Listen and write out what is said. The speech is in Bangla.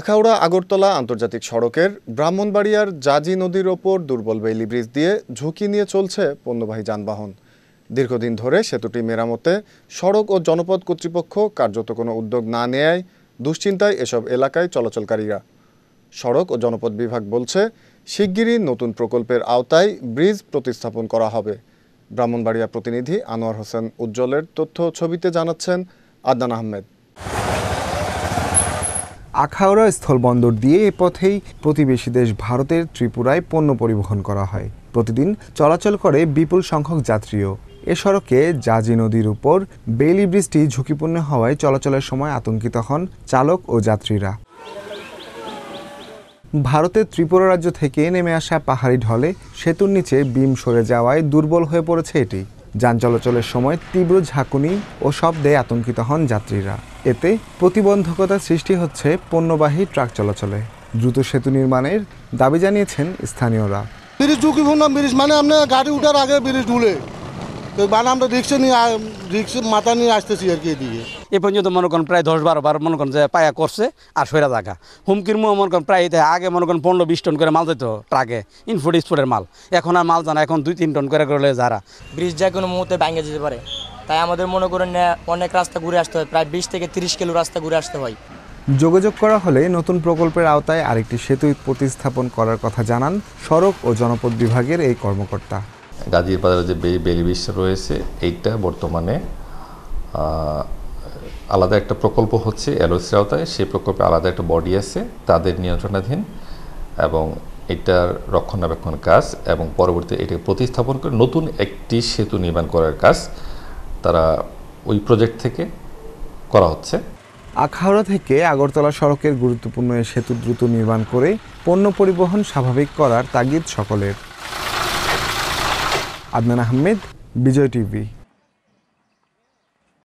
আখাউড়া আগরতলা আন্তর্জাতিক সড়কের ব্রাহ্মণবাড়িয়ার জাজি নদীর ওপর দুর্বল বেইলি ব্রিজ দিয়ে ঝুঁকি নিয়ে চলছে পণ্যবাহী যানবাহন দীর্ঘদিন ধরে সেতুটি মেরামতে সড়ক ও জনপদ কর্তৃপক্ষ কার্যত কোনো উদ্যোগ না নেয় দুশ্চিন্তায় এসব এলাকায় চলাচলকারীরা সড়ক ও জনপদ বিভাগ বলছে শিগগিরই নতুন প্রকল্পের আওতায় ব্রিজ প্রতিস্থাপন করা হবে ব্রাহ্মণবাড়িয়া প্রতিনিধি আনোয়ার হোসেন উজ্জ্বলের তথ্য ছবিতে জানাচ্ছেন আদনান আহমেদ আখাউড়া স্থলবন্দর দিয়ে এ পথেই প্রতিবেশী দেশ ভারতের ত্রিপুরায় পণ্য পরিবহন করা হয় প্রতিদিন চলাচল করে বিপুল সংখ্যক যাত্রীও এ সড়কে জাজি নদীর উপর বেইলি বৃষ্টি ঝুঁকিপূর্ণ হওয়ায় চলাচলের সময় আতঙ্কিত হন চালক ও যাত্রীরা ভারতের ত্রিপুরা রাজ্য থেকে নেমে আসা পাহাড়ি ঢলে সেতুর নিচে বিম সরে যাওয়ায় দুর্বল হয়ে পড়েছে এটি যান চলাচলের সময় তীব্র ঝাঁকুনি ও শব্দে আতঙ্কিত হন যাত্রীরা এতে প্রতিবন্ধকতা সৃষ্টি হচ্ছে পণ্যবাহী ট্রাক চলাচলে দ্রুত সেতু নির্মাণের দাবি জানিয়েছেন স্থানীয়রা ব্রিজ ঝুঁকিপূর্ণ ব্রিজ মানে আপনার গাড়ি উঠার আগে ব্রিজ ঢুলে তো বানাম তো নিয়ে রিক্স নিয়ে আসতেছি আর কি এদিকে এ পর্যন্ত মনে প্রায় দশ বারো মনে করছে আর জায়গা হুমকির মনে প্রায় আগে মনে পনেরো বিশ টন করে মাল মাল এখন আর মাল জানা এখন দুই তিন টন করে যারা ব্রিজ কোনো মুহূর্তে ভেঙে যেতে পারে তাই আমাদের মনে করেন অনেক রাস্তা ঘুরে আসতে হয় প্রায় বিশ থেকে তিরিশ কিলো রাস্তা ঘুরে আসতে হয় যোগাযোগ করা হলে নতুন প্রকল্পের আওতায় আরেকটি সেতু প্রতিস্থাপন করার কথা জানান সড়ক ও জনপদ বিভাগের এই কর্মকর্তা গাজীর বাজারে যে বেলি বিশ রয়েছে এইটা বর্তমানে আলাদা একটা প্রকল্প হচ্ছে এলওসির আওতায় সেই প্রকল্পে আলাদা একটা বডি আছে তাদের নিয়ন্ত্রণাধীন এবং এটার রক্ষণাবেক্ষণ কাজ এবং পরবর্তী এটাকে প্রতিস্থাপন করে নতুন একটি সেতু নির্মাণ করার কাজ তারা ওই প্রজেক্ট থেকে করা হচ্ছে আখাউড়া থেকে আগরতলা সড়কের গুরুত্বপূর্ণ সেতু দ্রুত নির্মাণ করে পণ্য পরিবহন স্বাভাবিক করার তাগিদ সকলের आदनान अहमेद विजय टीवी